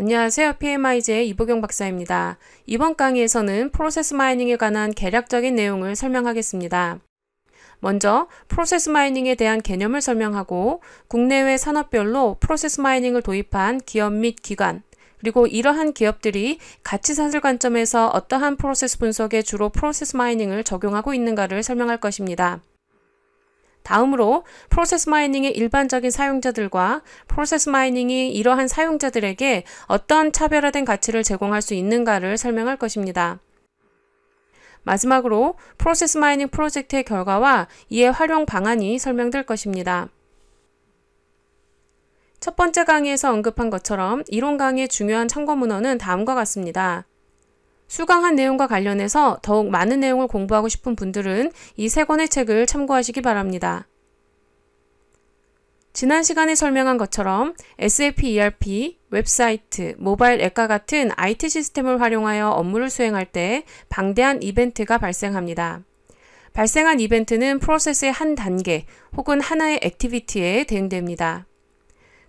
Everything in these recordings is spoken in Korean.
안녕하세요. p m i j 의 이보경 박사입니다. 이번 강의에서는 프로세스 마이닝에 관한 개략적인 내용을 설명하겠습니다. 먼저 프로세스 마이닝에 대한 개념을 설명하고 국내외 산업별로 프로세스 마이닝을 도입한 기업 및 기관, 그리고 이러한 기업들이 가치 산술 관점에서 어떠한 프로세스 분석에 주로 프로세스 마이닝을 적용하고 있는가를 설명할 것입니다. 다음으로 프로세스 마이닝의 일반적인 사용자들과 프로세스 마이닝이 이러한 사용자들에게 어떤 차별화된 가치를 제공할 수 있는가를 설명할 것입니다. 마지막으로 프로세스 마이닝 프로젝트의 결과와 이에 활용 방안이 설명될 것입니다. 첫 번째 강의에서 언급한 것처럼 이론 강의의 중요한 참고 문헌은 다음과 같습니다. 수강한 내용과 관련해서 더욱 많은 내용을 공부하고 싶은 분들은 이 세 권의 책을 참고하시기 바랍니다. 지난 시간에 설명한 것처럼 SAP ERP, 웹사이트, 모바일 앱과 같은 IT 시스템을 활용하여 업무를 수행할 때 방대한 이벤트가 발생합니다. 발생한 이벤트는 프로세스의 한 단계 혹은 하나의 액티비티에 대응됩니다.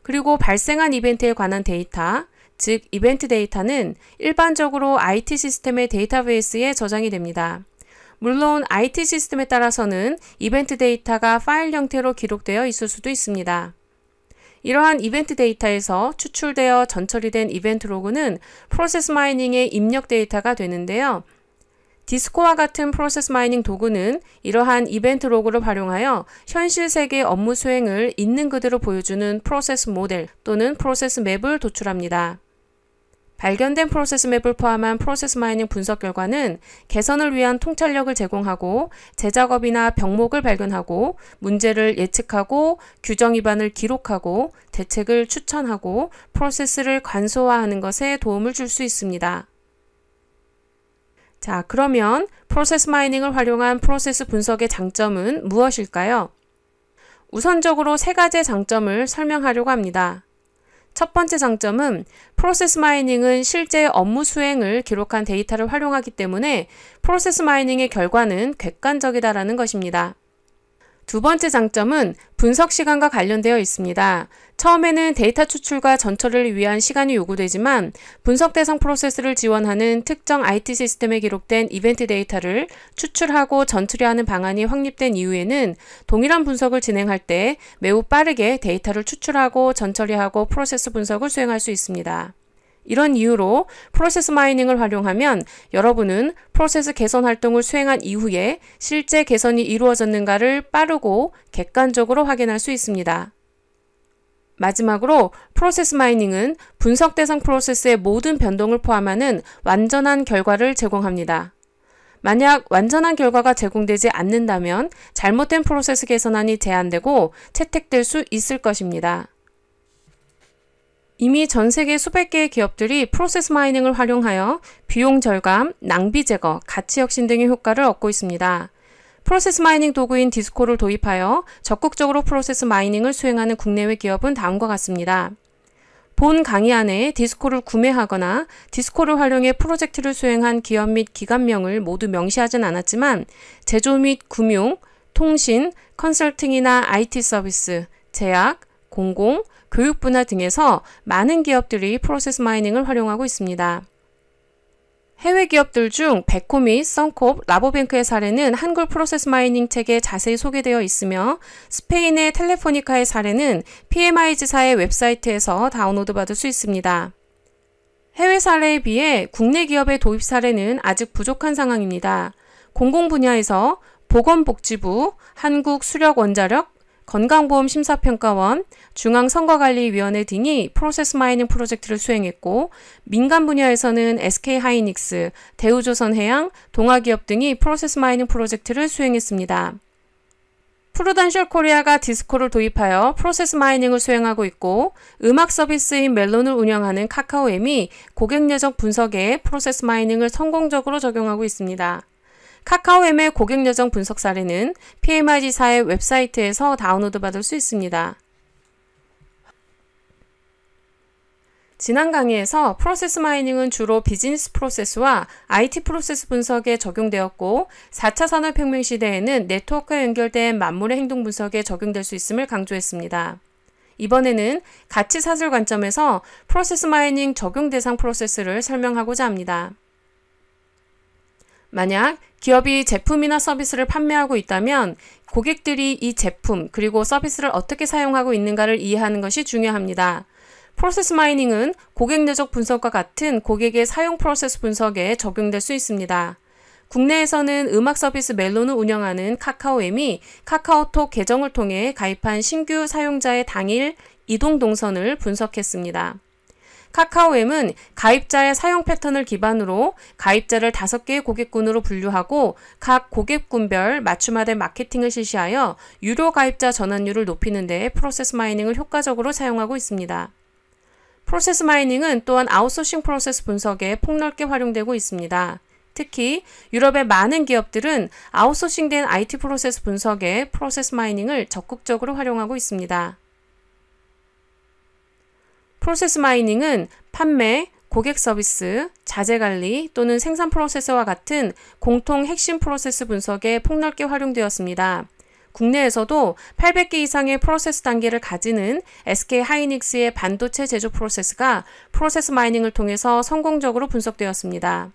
그리고 발생한 이벤트에 관한 데이터, 즉 이벤트 데이터는 일반적으로 IT 시스템의 데이터베이스에 저장이 됩니다. 물론 IT 시스템에 따라서는 이벤트 데이터가 파일 형태로 기록되어 있을 수도 있습니다. 이러한 이벤트 데이터에서 추출되어 전처리된 이벤트 로그는 프로세스 마이닝의 입력 데이터가 되는데요. 디스코와 같은 프로세스 마이닝 도구는 이러한 이벤트 로그를 활용하여 현실 세계 업무 수행을 있는 그대로 보여주는 프로세스 모델 또는 프로세스 맵을 도출합니다. 발견된 프로세스 맵을 포함한 프로세스 마이닝 분석 결과는 개선을 위한 통찰력을 제공하고 제작업이나 병목을 발견하고 문제를 예측하고 규정 위반을 기록하고 대책을 추천하고 프로세스를 간소화하는 것에 도움을 줄 수 있습니다. 자, 그러면 프로세스 마이닝을 활용한 프로세스 분석의 장점은 무엇일까요? 우선적으로 세 가지의 장점을 설명하려고 합니다. 첫 번째 장점은 프로세스 마이닝은 실제 업무 수행을 기록한 데이터를 활용하기 때문에 프로세스 마이닝의 결과는 객관적이다라는 것입니다. 두 번째 장점은 분석 시간과 관련되어 있습니다. 처음에는 데이터 추출과 전처를 위한 시간이 요구되지만 분석 대상 프로세스를 지원하는 특정 IT 시스템에 기록된 이벤트 데이터를 추출하고 전처리하는 방안이 확립된 이후에는 동일한 분석을 진행할 때 매우 빠르게 데이터를 추출하고 전처리하고 프로세스 분석을 수행할 수 있습니다. 이런 이유로 프로세스 마이닝을 활용하면 여러분은 프로세스 개선 활동을 수행한 이후에 실제 개선이 이루어졌는가를 빠르고 객관적으로 확인할 수 있습니다. 마지막으로 프로세스 마이닝은 분석 대상 프로세스의 모든 변동을 포함하는 완전한 결과를 제공합니다. 만약 완전한 결과가 제공되지 않는다면 잘못된 프로세스 개선안이 제한되고 채택될 수 있을 것입니다. 이미 전 세계 수백 개의 기업들이 프로세스 마이닝을 활용하여 비용 절감, 낭비 제거, 가치 혁신 등의 효과를 얻고 있습니다. 프로세스 마이닝 도구인 디스코를 도입하여 적극적으로 프로세스 마이닝을 수행하는 국내외 기업은 다음과 같습니다. 본 강의 안에 디스코를 구매하거나 디스코를 활용해 프로젝트를 수행한 기업 및 기관명을 모두 명시하진 않았지만 제조 및 금융, 통신, 컨설팅이나 IT 서비스, 제약, 공공, 교육 분야 등에서 많은 기업들이 프로세스 마이닝을 활용하고 있습니다. 해외 기업들 중 베코 및 썬콥, 라보뱅크의 사례는 한글 프로세스 마이닝 책에 자세히 소개되어 있으며 스페인의 텔레포니카의 사례는 PMI지사의 웹사이트에서 다운로드 받을 수 있습니다. 해외 사례에 비해 국내 기업의 도입 사례는 아직 부족한 상황입니다. 공공 분야에서 보건복지부, 한국수력원자력, 건강보험심사평가원, 중앙선거관리위원회 등이 프로세스 마이닝 프로젝트를 수행했고 민간 분야에서는 SK하이닉스, 대우조선해양, 동아기업 등이 프로세스 마이닝 프로젝트를 수행했습니다. 프루던셜 코리아가 디스코를 도입하여 프로세스 마이닝을 수행하고 있고 음악 서비스인 멜론을 운영하는 카카오엠이 고객 예정 분석에 프로세스 마이닝을 성공적으로 적용하고 있습니다. 카카오엠의 고객 여정 분석 사례는 PMI지사의 웹사이트에서 다운로드 받을 수 있습니다. 지난 강의에서 프로세스 마이닝은 주로 비즈니스 프로세스와 IT 프로세스 분석에 적용되었고 4차 산업혁명 시대에는 네트워크에 연결된 만물의 행동 분석에 적용될 수 있음을 강조했습니다. 이번에는 가치 사슬 관점에서 프로세스 마이닝 적용 대상 프로세스를 설명하고자 합니다. 만약 기업이 제품이나 서비스를 판매하고 있다면 고객들이 이 제품 그리고 서비스를 어떻게 사용하고 있는가를 이해하는 것이 중요합니다. 프로세스 마이닝은 고객 내적 분석과 같은 고객의 사용 프로세스 분석에 적용될 수 있습니다. 국내에서는 음악 서비스 멜론을 운영하는 카카오엠이 카카오톡 계정을 통해 가입한 신규 사용자의 당일 이동 동선을 분석했습니다. 카카오엠은 가입자의 사용 패턴을 기반으로 가입자를 다섯 개의 고객군으로 분류하고 각 고객군별 맞춤화된 마케팅을 실시하여 유료 가입자 전환율을 높이는 데 프로세스 마이닝을 효과적으로 사용하고 있습니다. 프로세스 마이닝은 또한 아웃소싱 프로세스 분석에 폭넓게 활용되고 있습니다. 특히 유럽의 많은 기업들은 아웃소싱된 IT 프로세스 분석에 프로세스 마이닝을 적극적으로 활용하고 있습니다. 프로세스 마이닝은 판매, 고객 서비스, 자재 관리 또는 생산 프로세서와 같은 공통 핵심 프로세스 분석에 폭넓게 활용되었습니다. 국내에서도 800개 이상의 프로세스 단계를 가지는 SK 하이닉스의 반도체 제조 프로세스가 프로세스 마이닝을 통해서 성공적으로 분석되었습니다.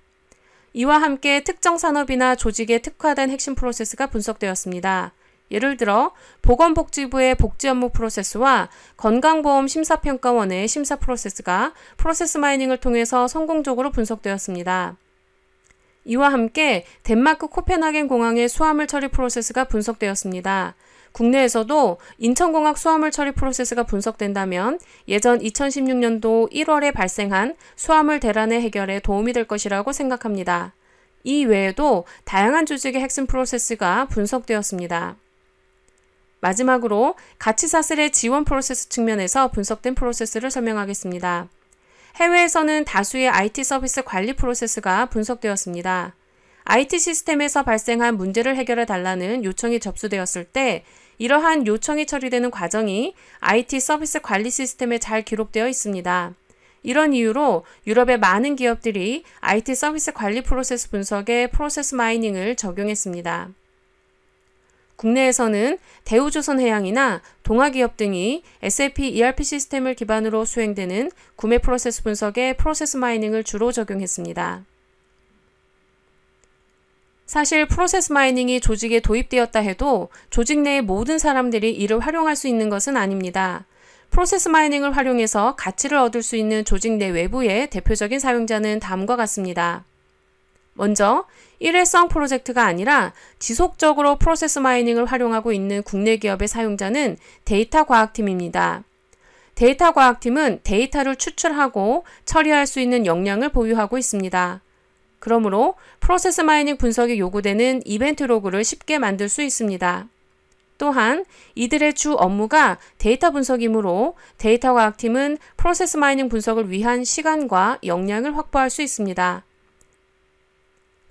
이와 함께 특정 산업이나 조직에 특화된 핵심 프로세스가 분석되었습니다. 예를 들어 보건복지부의 복지 업무 프로세스와 건강보험 심사평가원의 심사 프로세스가 프로세스 마이닝을 통해서 성공적으로 분석되었습니다. 이와 함께 덴마크 코펜하겐 공항의 수화물 처리 프로세스가 분석되었습니다. 국내에서도 인천공항 수화물 처리 프로세스가 분석된다면 예전 2016년도 1월에 발생한 수화물 대란의 해결에 도움이 될 것이라고 생각합니다. 이 외에도 다양한 조직의 핵심 프로세스가 분석되었습니다. 마지막으로 가치 사슬의 지원 프로세스 측면에서 분석된 프로세스를 설명하겠습니다. 해외에서는 다수의 IT 서비스 관리 프로세스가 분석되었습니다. IT 시스템에서 발생한 문제를 해결해 달라는 요청이 접수되었을 때 이러한 요청이 처리되는 과정이 IT 서비스 관리 시스템에 잘 기록되어 있습니다. 이런 이유로 유럽의 많은 기업들이 IT 서비스 관리 프로세스 분석에 프로세스 마이닝을 적용했습니다. 국내에서는 대우조선해양이나 동아기업 등이 SAP ERP 시스템을 기반으로 수행되는 구매 프로세스 분석에 프로세스 마이닝을 주로 적용했습니다. 사실 프로세스 마이닝이 조직에 도입되었다 해도 조직 내의 모든 사람들이 이를 활용할 수 있는 것은 아닙니다. 프로세스 마이닝을 활용해서 가치를 얻을 수 있는 조직 내 외부의 대표적인 사용자는 다음과 같습니다. 먼저 일회성 프로젝트가 아니라 지속적으로 프로세스 마이닝을 활용하고 있는 국내 기업의 사용자는 데이터 과학팀입니다. 데이터 과학팀은 데이터를 추출하고 처리할 수 있는 역량을 보유하고 있습니다. 그러므로 프로세스 마이닝 분석이 요구되는 이벤트 로그를 쉽게 만들 수 있습니다. 또한 이들의 주 업무가 데이터 분석이므로 데이터 과학팀은 프로세스 마이닝 분석을 위한 시간과 역량을 확보할 수 있습니다.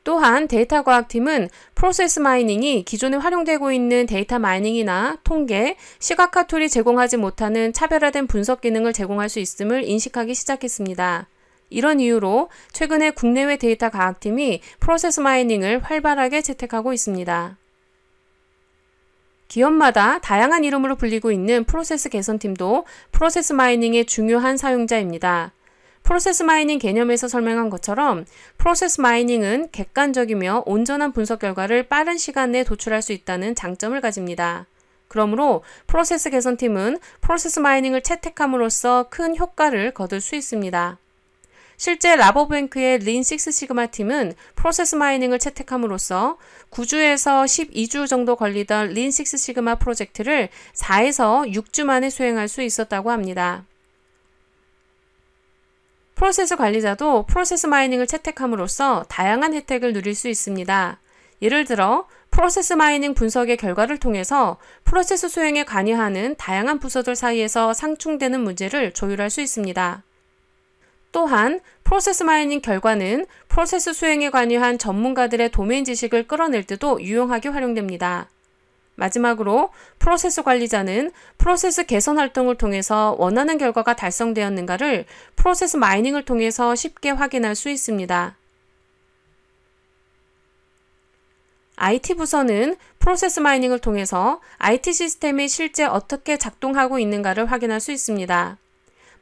또한 데이터 과학팀은 프로세스 마이닝이 기존에 활용되고 있는 데이터 마이닝이나 통계, 시각화 툴이 제공하지 못하는 차별화된 분석 기능을 제공할 수 있음을 인식하기 시작했습니다. 이런 이유로 최근에 국내외 데이터 과학팀이 프로세스 마이닝을 활발하게 채택하고 있습니다. 기업마다 다양한 이름으로 불리고 있는 프로세스 개선팀도 프로세스 마이닝의 중요한 사용자입니다. 프로세스 마이닝 개념에서 설명한 것처럼 프로세스 마이닝은 객관적이며 온전한 분석 결과를 빠른 시간 내에 도출할 수 있다는 장점을 가집니다. 그러므로 프로세스 개선팀은 프로세스 마이닝을 채택함으로써 큰 효과를 거둘 수 있습니다. 실제 라보뱅크의린식스시그마 팀은 프로세스 마이닝을 채택함으로써 9주에서 12주 정도 걸리던 린식스시그마 프로젝트를 4에서 6주 만에 수행할 수 있었다고 합니다. 프로세스 관리자도 프로세스 마이닝을 채택함으로써 다양한 혜택을 누릴 수 있습니다. 예를 들어 프로세스 마이닝 분석의 결과를 통해서 프로세스 수행에 관여하는 다양한 부서들 사이에서 상충되는 문제를 조율할 수 있습니다. 또한 프로세스 마이닝 결과는 프로세스 수행에 관여한 전문가들의 도메인 지식을 끌어낼 때도 유용하게 활용됩니다. 마지막으로 프로세스 관리자는 프로세스 개선 활동을 통해서 원하는 결과가 달성되었는가를 프로세스 마이닝을 통해서 쉽게 확인할 수 있습니다. IT 부서는 프로세스 마이닝을 통해서 IT 시스템이 실제 어떻게 작동하고 있는가를 확인할 수 있습니다.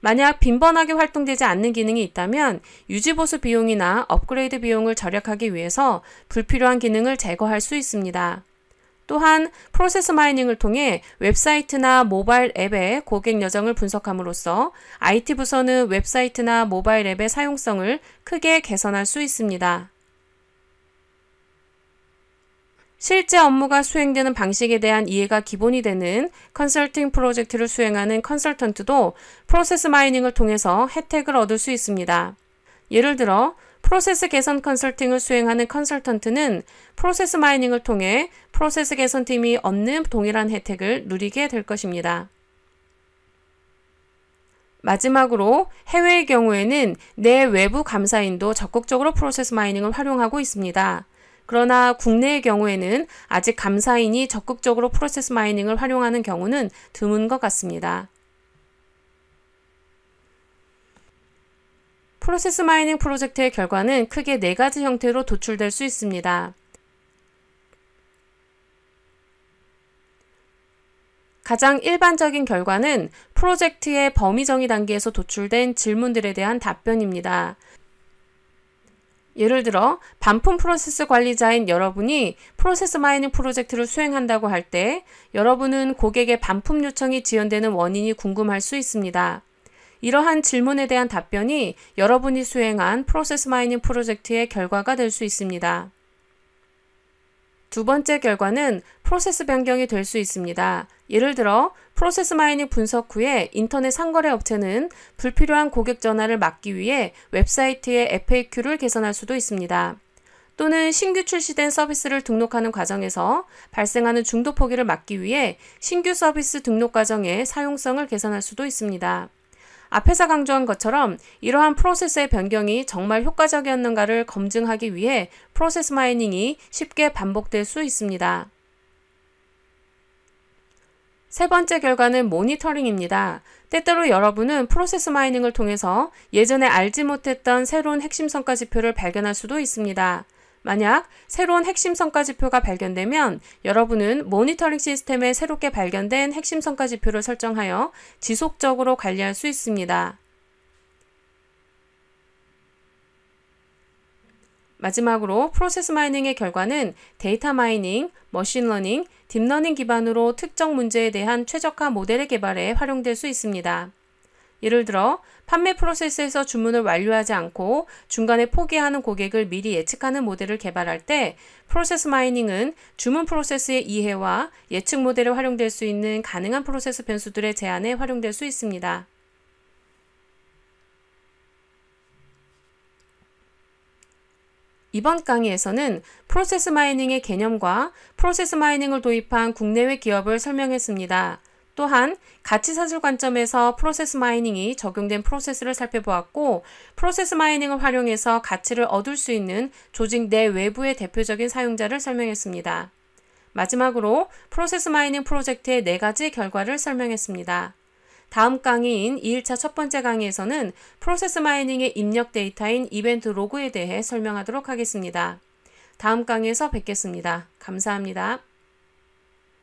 만약 빈번하게 활동되지 않는 기능이 있다면 유지보수 비용이나 업그레이드 비용을 절약하기 위해서 불필요한 기능을 제거할 수 있습니다. 또한 프로세스 마이닝을 통해 웹사이트나 모바일 앱의 고객 여정을 분석함으로써 IT 부서는 웹사이트나 모바일 앱의 사용성을 크게 개선할 수 있습니다. 실제 업무가 수행되는 방식에 대한 이해가 기본이 되는 컨설팅 프로젝트를 수행하는 컨설턴트도 프로세스 마이닝을 통해서 혜택을 얻을 수 있습니다. 예를 들어 프로세스 개선 컨설팅을 수행하는 컨설턴트는 프로세스 마이닝을 통해 프로세스 개선팀이 얻는 동일한 혜택을 누리게 될 것입니다. 마지막으로 해외의 경우에는 내 외부 감사인도 적극적으로 프로세스 마이닝을 활용하고 있습니다. 그러나 국내의 경우에는 아직 감사인이 적극적으로 프로세스 마이닝을 활용하는 경우는 드문 것 같습니다. 프로세스 마이닝 프로젝트의 결과는 크게 네 가지 형태로 도출될 수 있습니다. 가장 일반적인 결과는 프로젝트의 범위 정의 단계에서 도출된 질문들에 대한 답변입니다. 예를 들어 반품 프로세스 관리자인 여러분이 프로세스 마이닝 프로젝트를 수행한다고 할 때 여러분은 고객의 반품 요청이 지연되는 원인이 궁금할 수 있습니다. 이러한 질문에 대한 답변이 여러분이 수행한 프로세스 마이닝 프로젝트의 결과가 될 수 있습니다. 두 번째 결과는 프로세스 변경이 될 수 있습니다. 예를 들어 프로세스 마이닝 분석 후에 인터넷 상거래 업체는 불필요한 고객 전화를 막기 위해 웹사이트의 FAQ를 개선할 수도 있습니다. 또는 신규 출시된 서비스를 등록하는 과정에서 발생하는 중도 포기를 막기 위해 신규 서비스 등록 과정의 사용성을 개선할 수도 있습니다. 앞에서 강조한 것처럼 이러한 프로세스의 변경이 정말 효과적이었는가를 검증하기 위해 프로세스 마이닝이 쉽게 반복될 수 있습니다. 세 번째 결과는 모니터링입니다. 때때로 여러분은 프로세스 마이닝을 통해서 예전에 알지 못했던 새로운 핵심 성과 지표를 발견할 수도 있습니다. 만약 새로운 핵심 성과 지표가 발견되면 여러분은 모니터링 시스템에 새롭게 발견된 핵심 성과 지표를 설정하여 지속적으로 관리할 수 있습니다. 마지막으로 프로세스 마이닝의 결과는 데이터 마이닝, 머신러닝, 딥러닝 기반으로 특정 문제에 대한 최적화 모델의 개발에 활용될 수 있습니다. 예를 들어 판매 프로세스에서 주문을 완료하지 않고 중간에 포기하는 고객을 미리 예측하는 모델을 개발할 때 프로세스 마이닝은 주문 프로세스의 이해와 예측 모델에 활용될 수 있는 가능한 프로세스 변수들의 제한에 활용될 수 있습니다. 이번 강의에서는 프로세스 마이닝의 개념과 프로세스 마이닝을 도입한 국내외 기업을 설명했습니다. 또한 가치사슬 관점에서 프로세스 마이닝이 적용된 프로세스를 살펴보았고 프로세스 마이닝을 활용해서 가치를 얻을 수 있는 조직 내 외부의 대표적인 사용자를 설명했습니다. 마지막으로 프로세스 마이닝 프로젝트의 네 가지 결과를 설명했습니다. 다음 강의인 2일차 첫 번째 강의에서는 프로세스 마이닝의 입력 데이터인 이벤트 로그에 대해 설명하도록 하겠습니다. 다음 강의에서 뵙겠습니다. 감사합니다.